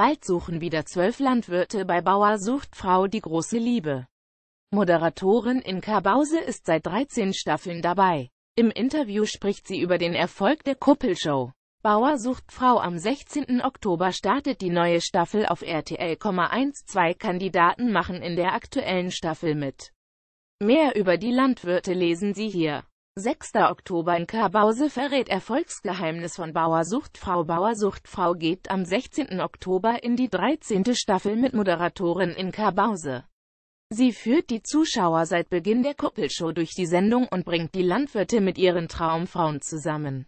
Bald suchen wieder zwölf Landwirte bei Bauer sucht Frau die große Liebe. Moderatorin Inka Bause ist seit 13 Staffeln dabei. Im Interview spricht sie über den Erfolg der Kuppelshow. Bauer sucht Frau am 16. Oktober startet die neue Staffel auf RTL,12 Kandidaten machen in der aktuellen Staffel mit. Mehr über die Landwirte lesen Sie hier. 6. Oktober in Karbause verrät Erfolgsgeheimnis von Bauer sucht Bauer sucht geht am 16. Oktober in die 13. Staffel mit Moderatorin in Karbause. Sie führt die Zuschauer seit Beginn der Kuppelshow durch die Sendung und bringt die Landwirte mit ihren Traumfrauen zusammen.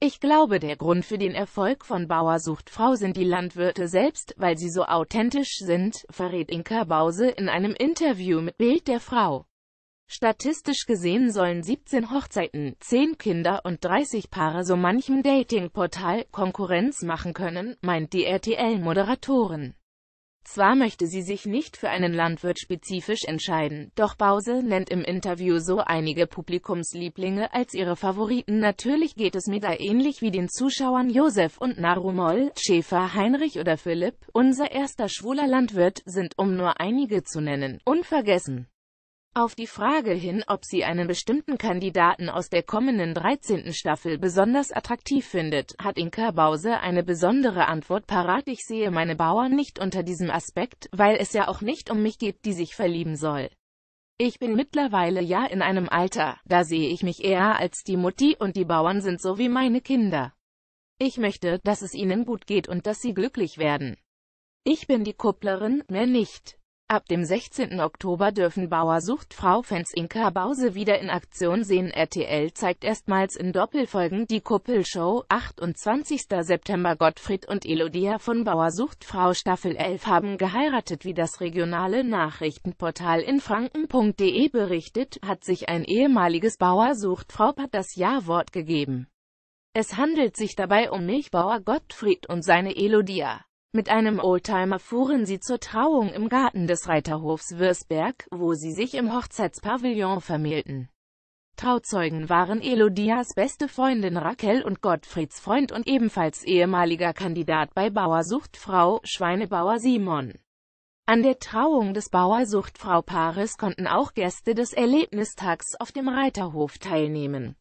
Ich glaube der Grund für den Erfolg von Bauer sucht Frau sind die Landwirte selbst, weil sie so authentisch sind, verrät Inka Bause in einem Interview mit Bild der Frau. Statistisch gesehen sollen 17 Hochzeiten, 10 Kinder und 30 Paare so manchem Datingportal Konkurrenz machen können, meint die RTL-Moderatorin. Zwar möchte sie sich nicht für einen Landwirt spezifisch entscheiden, doch Bause nennt im Interview so einige Publikumslieblinge als ihre Favoriten. Natürlich geht es mir da ähnlich wie den Zuschauern Josef und Narumol, Schäfer, Heinrich oder Philipp, unser erster schwuler Landwirt, sind, um nur einige zu nennen, unvergessen. Auf die Frage hin, ob sie einen bestimmten Kandidaten aus der kommenden 13. Staffel besonders attraktiv findet, hat Inka Bause eine besondere Antwort parat. Ich sehe meine Bauern nicht unter diesem Aspekt, weil es ja auch nicht um mich geht, die sich verlieben soll. Ich bin mittlerweile ja in einem Alter, da sehe ich mich eher als die Mutti und die Bauern sind so wie meine Kinder. Ich möchte, dass es ihnen gut geht und dass sie glücklich werden. Ich bin die Kupplerin, mehr nicht. Ab dem 16. Oktober dürfen Bauer sucht Frau-Fans Inka Bause wieder in Aktion sehen. RTL zeigt erstmals in Doppelfolgen die Kuppelshow. 28. September Gottfried und Elodia von Bauer sucht Frau Staffel 11 haben geheiratet. Wie das regionale Nachrichtenportal in franken.de berichtet, hat sich ein ehemaliges Bauer sucht Frau-Paar das Ja-Wort gegeben. Es handelt sich dabei um Milchbauer Gottfried und seine Elodia. Mit einem Oldtimer fuhren sie zur Trauung im Garten des Reiterhofs Würzberg, wo sie sich im Hochzeitspavillon vermählten. Trauzeugen waren Elodias beste Freundin Raquel und Gottfrieds Freund und ebenfalls ehemaliger Kandidat bei Bauersuchtfrau, Schweinebauer Simon. An der Trauung des Bauer Paares konnten auch Gäste des Erlebnistags auf dem Reiterhof teilnehmen.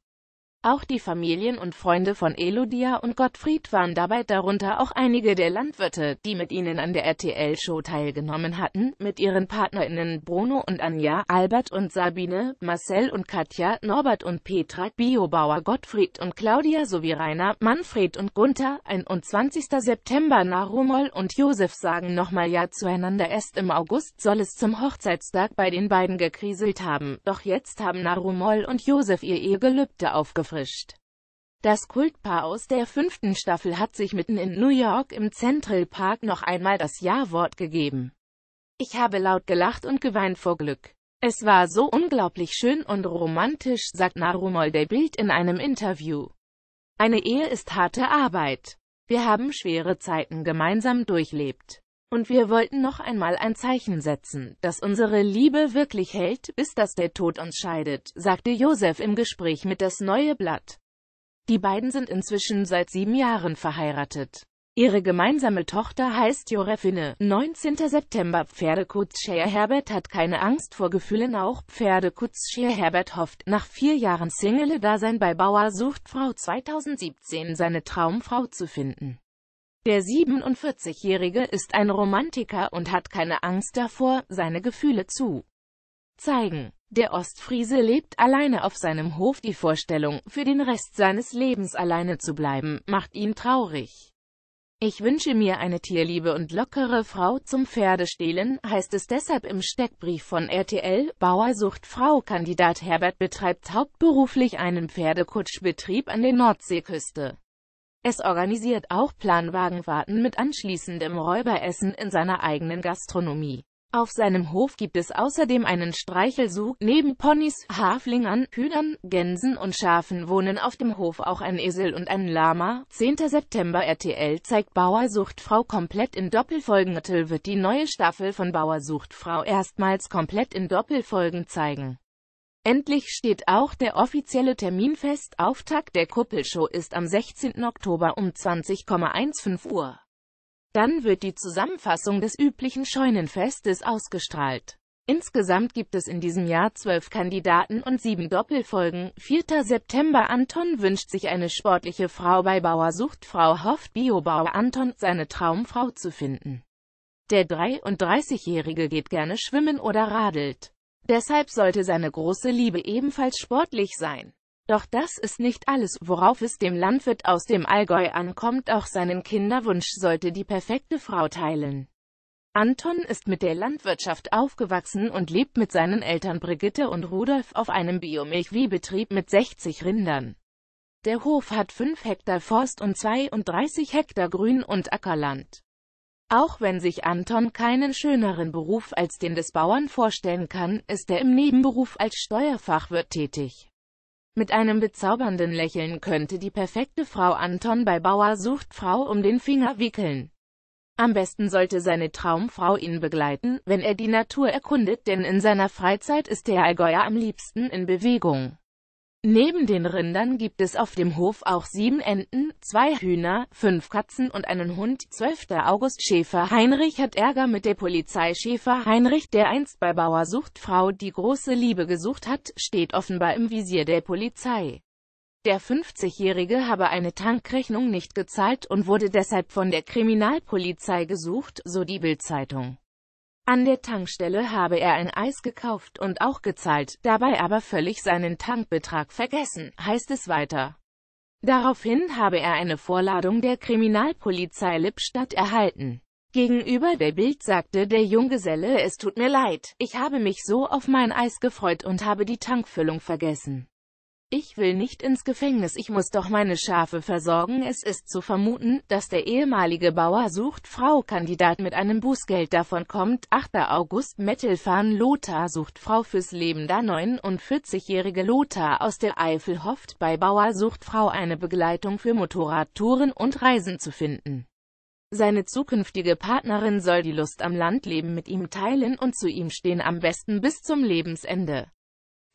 Auch die Familien und Freunde von Elodia und Gottfried waren dabei, darunter auch einige der Landwirte, die mit ihnen an der RTL-Show teilgenommen hatten, mit ihren PartnerInnen Bruno und Anja, Albert und Sabine, Marcel und Katja, Norbert und Petra, Biobauer Gottfried und Claudia sowie Rainer, Manfred und Gunther. 21. September Narumol und Josef sagen nochmal Ja zueinander. Erst im August soll es zum Hochzeitstag bei den beiden gekriselt haben, doch jetzt haben Narumol und Josef ihr Ehegelübde aufgefressen erfrischt. Das Kultpaar aus der fünften Staffel hat sich mitten in New York im Central Park noch einmal das Ja-Wort gegeben. Ich habe laut gelacht und geweint vor Glück. Es war so unglaublich schön und romantisch, sagt Narumol der Bild in einem Interview. Eine Ehe ist harte Arbeit. Wir haben schwere Zeiten gemeinsam durchlebt. Und wir wollten noch einmal ein Zeichen setzen, dass unsere Liebe wirklich hält, bis dass der Tod uns scheidet, sagte Josef im Gespräch mit das Neue Blatt. Die beiden sind inzwischen seit sieben Jahren verheiratet. Ihre gemeinsame Tochter heißt Jorefine. 19. September Pferdekutscher Herbert hat keine Angst vor Gefühlen auch Pferdekutscher Herbert hofft, nach vier Jahren Single-Dasein bei Bauer sucht Frau 2017 seine Traumfrau zu finden. Der 47-Jährige ist ein Romantiker und hat keine Angst davor, seine Gefühle zu zeigen. Der Ostfriese lebt alleine auf seinem Hof. Die Vorstellung, für den Rest seines Lebens alleine zu bleiben, macht ihn traurig. Ich wünsche mir eine tierliebe und lockere Frau zum Pferdestehlen, heißt es deshalb im Steckbrief von RTL. Bauersucht Frau. Kandidat Herbert betreibt hauptberuflich einen Pferdekutschbetrieb an der Nordseeküste. Es organisiert auch Planwagenfahrten mit anschließendem Räuberessen in seiner eigenen Gastronomie. Auf seinem Hof gibt es außerdem einen Streichelzug. Neben Ponys, Haflingern, Hühnern, Gänsen und Schafen wohnen auf dem Hof auch ein Esel und ein Lama. 10. September RTL zeigt Bauersuchtfrau komplett in Doppelfolgen. RTL wird die neue Staffel von Bauersuchtfrau erstmals komplett in Doppelfolgen zeigen. Endlich steht auch der offizielle Termin fest. Auftakt der Kuppelshow ist am 16. Oktober um 20,15 Uhr. Dann wird die Zusammenfassung des üblichen Scheunenfestes ausgestrahlt. Insgesamt gibt es in diesem Jahr zwölf Kandidaten und sieben Doppelfolgen. 4. September Anton wünscht sich eine sportliche Frau bei Bauer sucht Frau hofft Biobauer Anton, seine Traumfrau zu finden. Der 33-Jährige geht gerne schwimmen oder radelt. Deshalb sollte seine große Liebe ebenfalls sportlich sein. Doch das ist nicht alles, worauf es dem Landwirt aus dem Allgäu ankommt, auch seinen Kinderwunsch sollte die perfekte Frau teilen. Anton ist mit der Landwirtschaft aufgewachsen und lebt mit seinen Eltern Brigitte und Rudolf auf einem Biomilchviehbetrieb mit 60 Rindern. Der Hof hat 5 Hektar Forst und 32 Hektar Grün- und Ackerland. Auch wenn sich Anton keinen schöneren Beruf als den des Bauern vorstellen kann, ist er im Nebenberuf als Steuerfachwirt tätig. Mit einem bezaubernden Lächeln könnte die perfekte Frau Anton bei Bauer sucht Frau um den Finger wickeln. Am besten sollte seine Traumfrau ihn begleiten, wenn er die Natur erkundet, denn in seiner Freizeit ist der Allgäuer am liebsten in Bewegung. Neben den Rindern gibt es auf dem Hof auch sieben Enten, zwei Hühner, fünf Katzen und einen Hund. 12. August Schäfer Heinrich hat Ärger mit der Polizei Schäfer Heinrich, der einst bei Bauer sucht Frau die große Liebe gesucht hat, steht offenbar im Visier der Polizei. Der 50-Jährige habe eine Tankrechnung nicht gezahlt und wurde deshalb von der Kriminalpolizei gesucht, so die Bild-Zeitung. An der Tankstelle habe er ein Eis gekauft und auch gezahlt, dabei aber völlig seinen Tankbetrag vergessen, heißt es weiter. Daraufhin habe er eine Vorladung der Kriminalpolizei Lippstadt erhalten. Gegenüber der Bild sagte der Junggeselle, es tut mir leid, ich habe mich so auf mein Eis gefreut und habe die Tankfüllung vergessen. Ich will nicht ins Gefängnis, ich muss doch meine Schafe versorgen. Es ist zu vermuten, dass der ehemalige Bauer sucht Frau Kandidat mit einem Bußgeld davon kommt. 8. August Mettelfahn Lothar sucht Frau fürs Leben. Da 49-jährige Lothar aus der Eifel hofft, bei Bauer sucht Frau eine Begleitung für Motorradtouren und Reisen zu finden. Seine zukünftige Partnerin soll die Lust am Landleben mit ihm teilen und zu ihm stehen am besten bis zum Lebensende.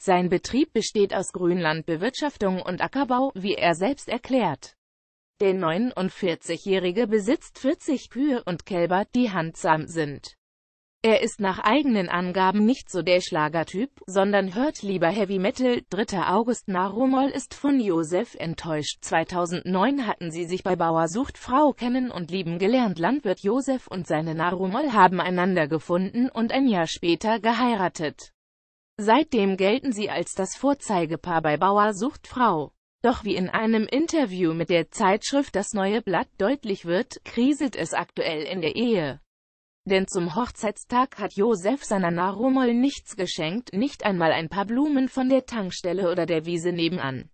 Sein Betrieb besteht aus Grünlandbewirtschaftung und Ackerbau, wie er selbst erklärt. Der 49-Jährige besitzt 40 Kühe und Kälber, die handsam sind. Er ist nach eigenen Angaben nicht so der Schlagertyp, sondern hört lieber Heavy Metal. 3. August Narumol ist von Josef enttäuscht. 2009 hatten sie sich bei Bauer sucht Frau kennen und lieben gelernt. Landwirt Josef und seine Narumol haben einander gefunden und ein Jahr später geheiratet. Seitdem gelten sie als das Vorzeigepaar bei Bauer sucht Frau. Doch wie in einem Interview mit der Zeitschrift Das Neue Blatt deutlich wird, kriselt es aktuell in der Ehe. Denn zum Hochzeitstag hat Josef seiner Narumol nichts geschenkt, nicht einmal ein paar Blumen von der Tankstelle oder der Wiese nebenan.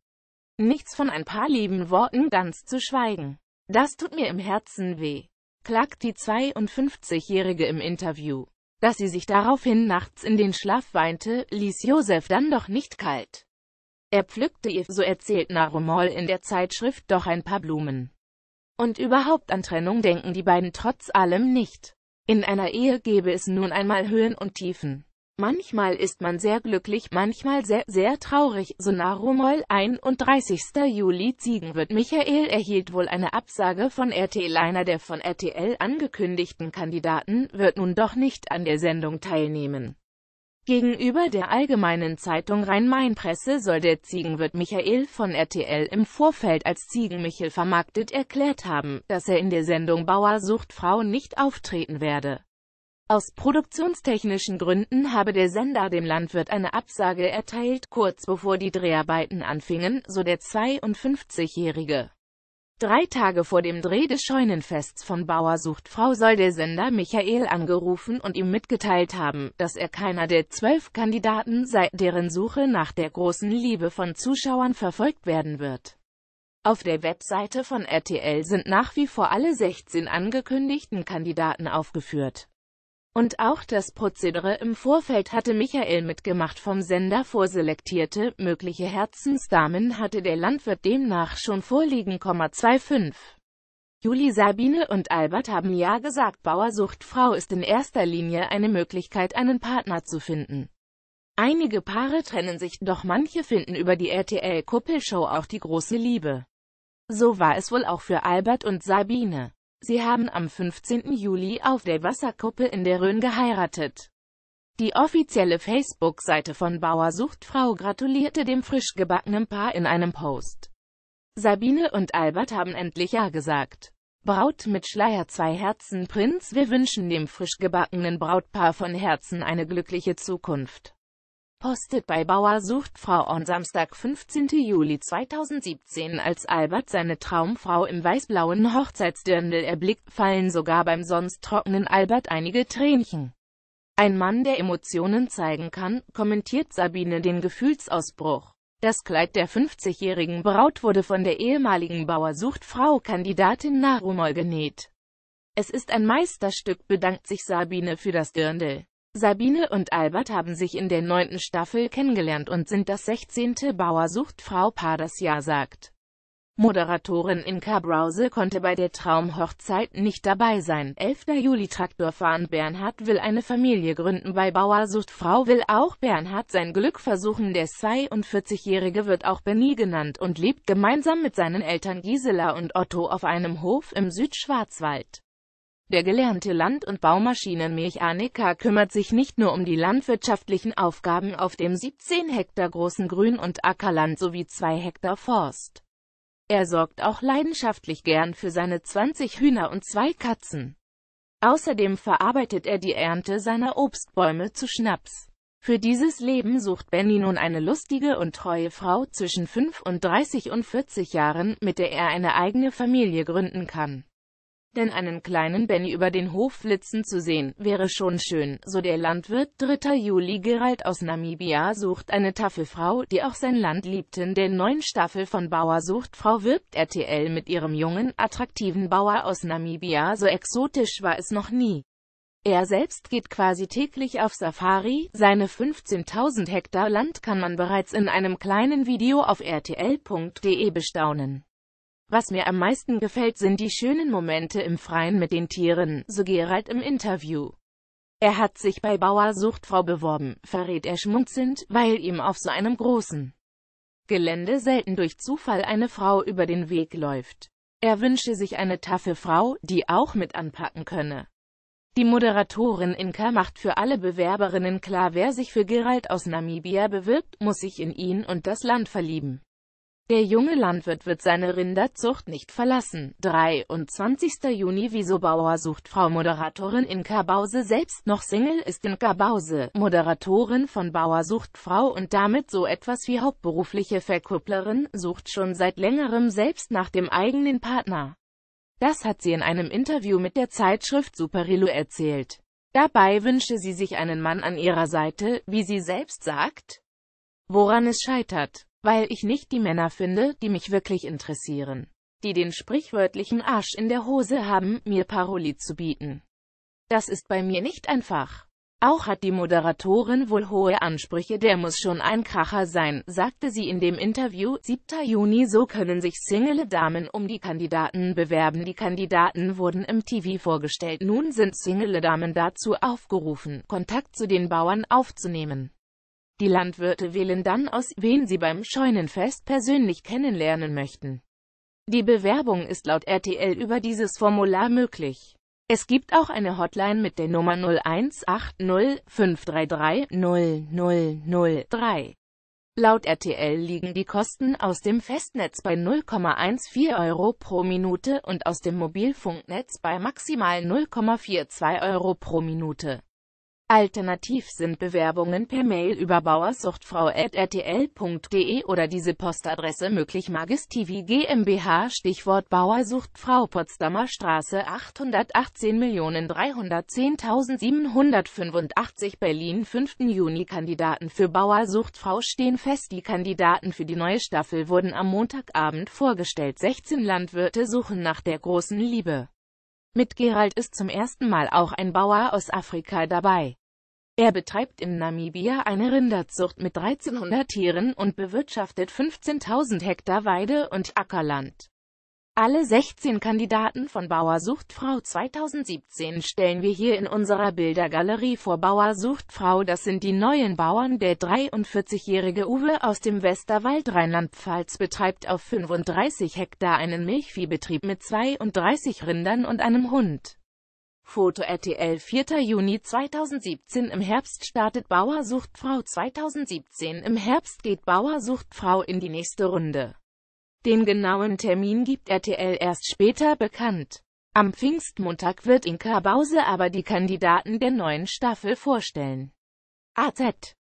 Nichts von ein paar lieben Worten ganz zu schweigen. Das tut mir im Herzen weh, klagt die 52-Jährige im Interview. Dass sie sich daraufhin nachts in den Schlaf weinte, ließ Josef dann doch nicht kalt. Er pflückte ihr, so erzählt Narumol in der Zeitschrift, doch ein paar Blumen. Und überhaupt an Trennung denken die beiden trotz allem nicht. In einer Ehe gäbe es nun einmal Höhen und Tiefen. Manchmal ist man sehr glücklich, manchmal sehr, sehr traurig, so Narumol, 31. Juli Ziegenwirt Michael erhielt wohl eine Absage von RTL. Einer der von RTL angekündigten Kandidaten wird nun doch nicht an der Sendung teilnehmen. Gegenüber der allgemeinen Zeitung Rhein-Main-Presse soll der Ziegenwirt Michael von RTL im Vorfeld als Ziegenmichel vermarktet erklärt haben, dass er in der Sendung Bauer sucht Frau nicht auftreten werde. Aus produktionstechnischen Gründen habe der Sender dem Landwirt eine Absage erteilt, kurz bevor die Dreharbeiten anfingen, so der 52-Jährige. Drei Tage vor dem Dreh des Scheunenfests von Bauer sucht Frau soll der Sender Michael angerufen und ihm mitgeteilt haben, dass er keiner der zwölf Kandidaten sei, deren Suche nach der großen Liebe von Zuschauern verfolgt werden wird. Auf der Webseite von RTL sind nach wie vor alle 16 angekündigten Kandidaten aufgeführt. Und auch das Prozedere im Vorfeld hatte Michael mitgemacht vom Sender vorselektierte, mögliche Herzensdamen hatte der Landwirt demnach schon vorliegen, 25. Juli Sabine und Albert haben ja gesagt, Bauersuchtfrau ist in erster Linie eine Möglichkeit, einen Partner zu finden. Einige Paare trennen sich, doch manche finden über die RTL-Kuppelshow auch die große Liebe. So war es wohl auch für Albert und Sabine. Sie haben am 15. Juli auf der Wasserkuppe in der Rhön geheiratet. Die offizielle Facebook-Seite von Bauer sucht Frau gratulierte dem frisch gebackenen Paar in einem Post. Sabine und Albert haben endlich Ja gesagt. Braut mit Schleier zwei Herzen Prinz, wir wünschen dem frisch gebackenen Brautpaar von Herzen eine glückliche Zukunft postet bei Bauer sucht Frau am Samstag 15. Juli 2017 als Albert seine Traumfrau im weiß-blauen Hochzeitsdirndl erblickt, fallen sogar beim sonst trockenen Albert einige Tränchen. Ein Mann, der Emotionen zeigen kann, kommentiert Sabine den Gefühlsausbruch. Das Kleid der 50-jährigen Braut wurde von der ehemaligen Bauer sucht Kandidatin Narumol genäht. Es ist ein Meisterstück, bedankt sich Sabine für das Dirndl. Sabine und Albert haben sich in der neunten Staffel kennengelernt und sind das 16. Bauer Frau Paar das Ja sagt. Moderatorin Inka Brause konnte bei der Traumhochzeit nicht dabei sein. 11. Juli Traktorfahren Bernhard will eine Familie gründen bei Bauer Frau will auch Bernhard sein Glück versuchen. Der 42-Jährige wird auch Benny genannt und lebt gemeinsam mit seinen Eltern Gisela und Otto auf einem Hof im Südschwarzwald. Der gelernte Land- und Baumaschinenmechaniker kümmert sich nicht nur um die landwirtschaftlichen Aufgaben auf dem 17 Hektar großen Grün- und Ackerland sowie 2 Hektar Forst. Er sorgt auch leidenschaftlich gern für seine 20 Hühner und zwei Katzen. Außerdem verarbeitet er die Ernte seiner Obstbäume zu Schnaps. Für dieses Leben sucht Benny nun eine lustige und treue Frau zwischen 35 und 40 Jahren, mit der er eine eigene Familie gründen kann denn einen kleinen Benny über den Hof flitzen zu sehen, wäre schon schön, so der Landwirt. 3. Juli Gerald aus Namibia sucht eine Tafelfrau, die auch sein Land liebt. In der neuen Staffel von Bauer sucht Frau wirbt RTL mit ihrem jungen, attraktiven Bauer aus Namibia. So exotisch war es noch nie. Er selbst geht quasi täglich auf Safari, seine 15.000 Hektar Land kann man bereits in einem kleinen Video auf rtl.de bestaunen. Was mir am meisten gefällt, sind die schönen Momente im Freien mit den Tieren, so Gerald im Interview. Er hat sich bei Bauer Suchtfrau beworben, verrät er schmunzelnd, weil ihm auf so einem großen Gelände selten durch Zufall eine Frau über den Weg läuft. Er wünsche sich eine taffe Frau, die auch mit anpacken könne. Die Moderatorin Inka macht für alle Bewerberinnen klar, wer sich für Gerald aus Namibia bewirbt, muss sich in ihn und das Land verlieben. Der junge Landwirt wird seine Rinderzucht nicht verlassen. 23. Juni Wieso Bauer sucht Frau Moderatorin in Kabause selbst noch Single ist in Kabause, Moderatorin von Bauer sucht Frau und damit so etwas wie hauptberufliche Verkupplerin, sucht schon seit längerem selbst nach dem eigenen Partner. Das hat sie in einem Interview mit der Zeitschrift Superilo erzählt. Dabei wünsche sie sich einen Mann an ihrer Seite, wie sie selbst sagt, woran es scheitert weil ich nicht die Männer finde, die mich wirklich interessieren, die den sprichwörtlichen Arsch in der Hose haben, mir Paroli zu bieten. Das ist bei mir nicht einfach. Auch hat die Moderatorin wohl hohe Ansprüche, der muss schon ein Kracher sein, sagte sie in dem Interview. 7. Juni So können sich Single-Damen um die Kandidaten bewerben. Die Kandidaten wurden im TV vorgestellt. Nun sind Single-Damen dazu aufgerufen, Kontakt zu den Bauern aufzunehmen. Die Landwirte wählen dann aus, wen sie beim Scheunenfest persönlich kennenlernen möchten. Die Bewerbung ist laut RTL über dieses Formular möglich. Es gibt auch eine Hotline mit der Nummer 0180 533 0003. Laut RTL liegen die Kosten aus dem Festnetz bei 0,14 Euro pro Minute und aus dem Mobilfunknetz bei maximal 0,42 Euro pro Minute. Alternativ sind Bewerbungen per Mail über bauersuchtfrau.rtl.de oder diese Postadresse möglich. Magis GmbH Stichwort Bauersuchtfrau Potsdamer Straße 818.310.785 Berlin 5. Juni Kandidaten für Bauersuchtfrau stehen fest. Die Kandidaten für die neue Staffel wurden am Montagabend vorgestellt. 16 Landwirte suchen nach der großen Liebe. Mit Gerald ist zum ersten Mal auch ein Bauer aus Afrika dabei. Er betreibt in Namibia eine Rinderzucht mit 1300 Tieren und bewirtschaftet 15.000 Hektar Weide und Ackerland. Alle 16 Kandidaten von Bauer sucht Frau 2017 stellen wir hier in unserer Bildergalerie vor. Bauer sucht Frau, das sind die neuen Bauern. Der 43-jährige Uwe aus dem Westerwald Rheinland-Pfalz betreibt auf 35 Hektar einen Milchviehbetrieb mit 32 Rindern und einem Hund. Foto RTL 4. Juni 2017 Im Herbst startet Bauer sucht Frau 2017 Im Herbst geht Bauer sucht Frau in die nächste Runde. Den genauen Termin gibt RTL erst später bekannt. Am Pfingstmontag wird Inka Bause aber die Kandidaten der neuen Staffel vorstellen. AZ